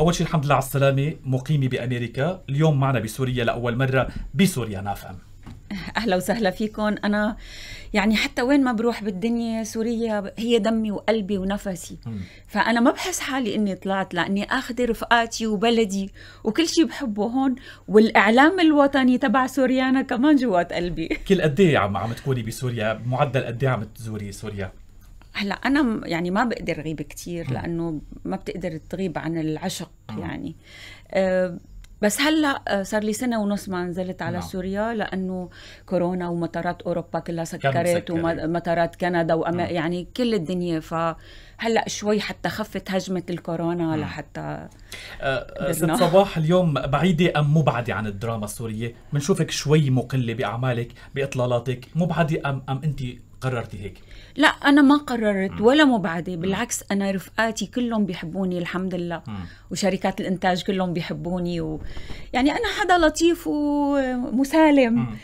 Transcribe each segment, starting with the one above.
اول شيء الحمد لله على السلامه مقيمه بامريكا اليوم معنا بسوريا لاول مره بسوريا نافع اهلا وسهلا فيكم انا يعني حتى وين ما بروح بالدنيا سوريا هي دمي وقلبي ونفسي م. فانا ما بحس حالي اني طلعت لاني اخذ رفقاتي وبلدي وكل شيء بحبه هون والاعلام الوطني تبع سوريانا كمان جوات قلبي كل قد ايه عم عم تكوني بسوريا معدل قد ايه عم تزوري سوريا هلا انا يعني ما بقدر غيب كثير لانه ما بتقدر تغيب عن العشق يعني أه بس هلا آه، صار لي سنه ونص ما نزلت على نعم. سوريا لانه كورونا ومطارات اوروبا كلها سكرت ومطارات كندا وأما نعم. يعني كل الدنيا فهلا شوي حتى خفت هجمه الكورونا نعم. لحتى أه, آه، ست صباح اليوم بعيده ام مبعده عن الدراما السوريه بنشوفك شوي مقله باعمالك باطلالاتك مبعده ام ام انت قررتي هيك لا انا ما قررت ولا مبعده بالعكس انا رفقاتي كلهم بيحبوني الحمد لله وشركات الانتاج كلهم بيحبوني و... يعني انا حدا لطيف ومسالم م.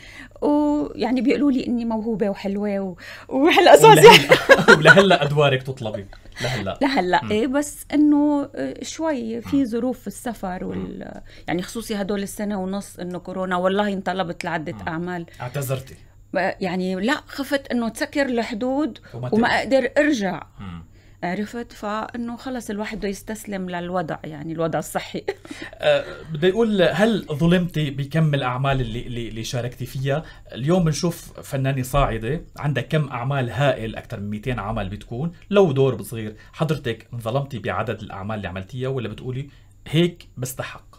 ويعني بيقولوا لي اني موهوبه وحلوه و... وحل اساسي يعني. ولهلا ادوارك تطلبي لهلا لهلا ايه بس انه آه، شوي في ظروف في السفر وال يعني خصوصي هدول السنه ونص انه كورونا والله انطلبت لعده اعمال اعتذرتي يعني لا خفت انه تسكر الحدود وما اقدر ارجع مم. عرفت فانه خلص الواحد بده يستسلم للوضع يعني الوضع الصحي أه بدي اقول هل ظلمتي بكم الاعمال اللي اللي, اللي شاركتي فيها اليوم بنشوف فنانه صاعده عندها كم اعمال هائل اكثر من 200 عمل بتكون لو دور صغير حضرتك انظلمتي بعدد الاعمال اللي عملتيها ولا بتقولي هيك بستحق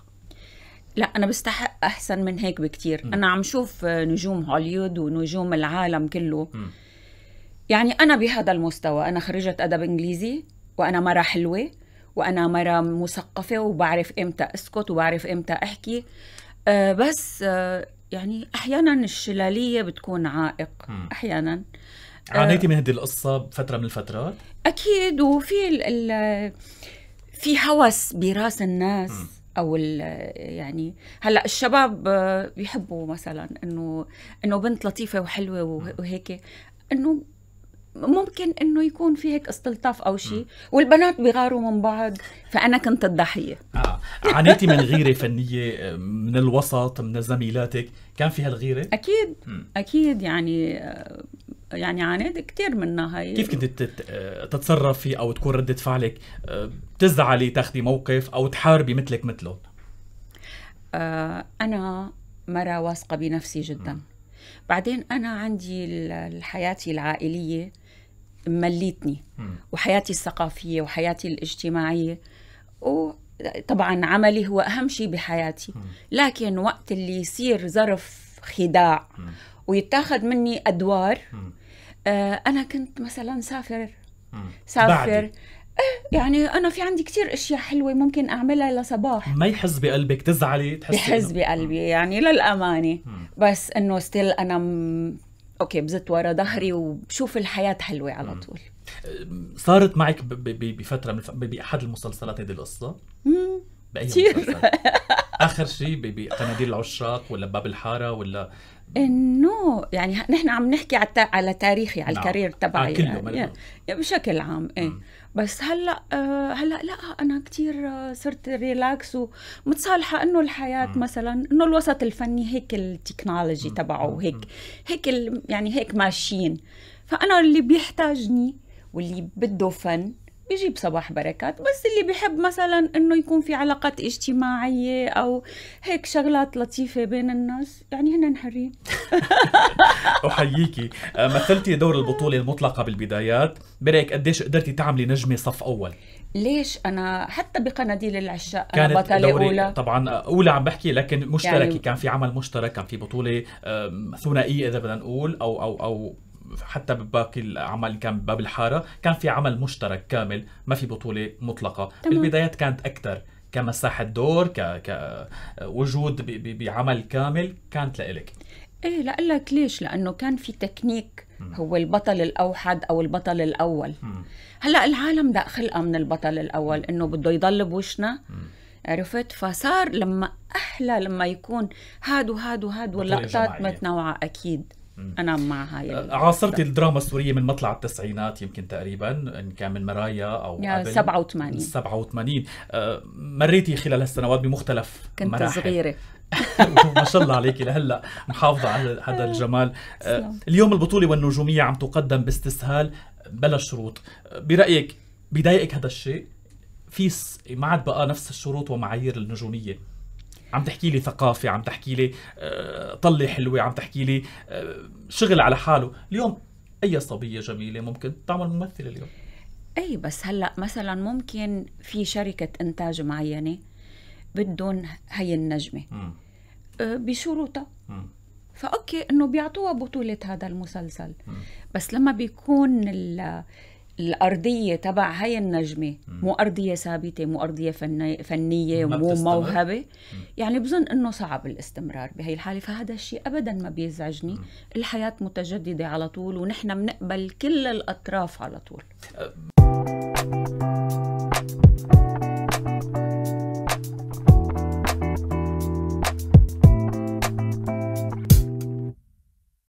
لا انا بستحق احسن من هيك بكتير م. انا عم شوف نجوم هوليود ونجوم العالم كله م. يعني انا بهذا المستوى انا خرجت ادب انجليزي وانا مره حلوه وانا مره مثقفه وبعرف امتى اسكت وبعرف امتى احكي أه بس أه يعني احيانا الشلاليه بتكون عائق م. احيانا آه، عانيتي من هذه القصة بفترة من الفترات؟ أكيد وفي ال في هوس براس الناس م. او يعني هلا الشباب آه، بيحبوا مثلا انه انه بنت لطيفه وحلوه وهيك انه ممكن انه يكون في هيك استلطاف او شيء والبنات بيغاروا من بعض فانا كنت الضحيه آه. عانيتي من غيره فنيه من الوسط من زميلاتك كان في هالغيره اكيد م. اكيد يعني آه، يعني عانيت كثير منها هي كيف كنت تتصرفي او تكون رده فعلك آه، تزعلي تاخذي موقف او تحاربي مثلك مثلهم آه، انا مره واثقه بنفسي جدا م. بعدين انا عندي حياتي العائليه مليتني م. وحياتي الثقافيه وحياتي الاجتماعيه وطبعا عملي هو اهم شيء بحياتي لكن وقت اللي يصير ظرف خداع ويتاخذ مني ادوار آه انا كنت مثلا سافر سافر إيه يعني انا في عندي كثير اشياء حلوه ممكن اعملها لصباح ما يحز بقلبك تزعلي تحسي يحز بقلبي يعني للامانه بس انه ستيل انا م... اوكي بزت ورا ظهري وبشوف الحياه حلوه على طول آه، صارت معك ب... ب... بفتره من ف... باحد المسلسلات هذه القصه؟ باي كثير اخر شيء بقناديل العشاق ولا باب الحاره ولا انه يعني نحن عم نحكي على على تاريخي على نعم. الكارير آه، تبعي آه كله يعني يعني بشكل عام ايه بس هلا آه، هلا لا انا كثير آه، صرت ريلاكس ومتصالحه انه الحياه م. مثلا انه الوسط الفني هيك التكنولوجي تبعه وهيك هيك يعني هيك ماشيين فانا اللي بيحتاجني واللي بده فن بيجيب صباح بركات بس اللي بحب مثلا انه يكون في علاقات اجتماعيه او هيك شغلات لطيفه بين الناس يعني هن حرين احييكي آه، مثلتي دور البطوله المطلقه بالبدايات برايك قديش قدرتي تعملي نجمه صف اول ليش انا حتى بقناديل العشاق كانت انا بطله دوري اولى طبعا آه، اولى عم بحكي لكن مشتركه يعني كان في عمل مشترك كان في بطوله ثنائيه اذا بدنا نقول او او او حتى بباقي الاعمال اللي كان بباب الحاره كان في عمل مشترك كامل ما في بطوله مطلقه تمام. بالبدايات كانت اكثر كمساحه دور ك... كوجود بعمل كامل كانت لإلك ايه لاقول لك ليش لانه كان في تكنيك هو البطل الاوحد او البطل الاول هلا العالم ده خلقه من البطل الاول انه بده يضل بوشنا عرفت فصار لما احلى لما يكون هاد وهاد وهاد واللقطات متنوعه اكيد انا مع هاي يعني. أه، عاصرتي الدراما السوريه من مطلع التسعينات يمكن تقريبا ان كان من مرايا او يعني 87 87 مريتي خلال هالسنوات بمختلف كنت مراحل. صغيره ما شاء الله عليكي لهلا محافظه على هذا الجمال أه، اليوم البطوله والنجوميه عم تقدم باستسهال بلا شروط برايك بضايقك هذا الشيء في ما عاد بقى نفس الشروط ومعايير النجوميه عم تحكي لي ثقافه عم تحكي لي آه، طله حلوه عم تحكي لي آه، شغل على حاله اليوم اي صبيه جميله ممكن تعمل ممثله اليوم اي بس هلا مثلا ممكن في شركه انتاج معينه بدهم هي النجمه آه، بشروطها فاوكي انه بيعطوها بطوله هذا المسلسل م. بس لما بيكون الأرضية تبع هاي النجمة مو أرضية ثابتة مو أرضية فني فنية مو موهبة يعني بظن أنه صعب الاستمرار بهي الحالة فهذا الشيء أبدا ما بيزعجني مم. الحياة متجددة على طول ونحن بنقبل كل الأطراف على طول أه،